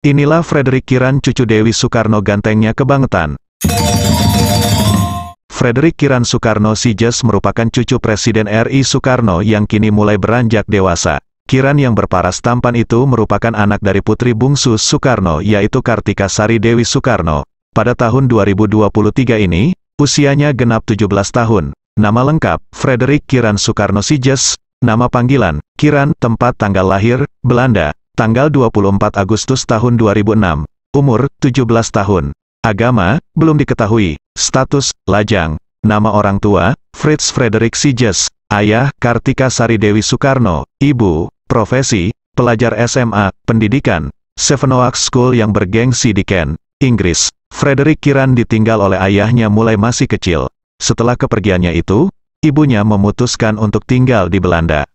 Inilah Frederick Kiran cucu Dewi Soekarno gantengnya kebangetan. Frederick Kiran Soekarno Sijes merupakan cucu Presiden RI Soekarno yang kini mulai beranjak dewasa. Kiran yang berparas tampan itu merupakan anak dari putri bungsu Soekarno yaitu Kartika Sari Dewi Soekarno. Pada tahun 2023 ini, usianya genap 17 tahun. Nama lengkap, Frederick Kiran Soekarno Sijes, nama panggilan, Kiran, tempat tanggal lahir, Belanda, tanggal 24 Agustus tahun 2006, umur 17 tahun, agama, belum diketahui, status, lajang, nama orang tua, Fritz Frederick Sijes, ayah, Kartika Sari Dewi Soekarno, ibu, profesi, pelajar SMA, pendidikan, Sevenoaks School yang bergengsi di Kent, Inggris. Frederick Kiran ditinggal oleh ayahnya mulai masih kecil. Setelah kepergiannya itu, ibunya memutuskan untuk tinggal di Belanda.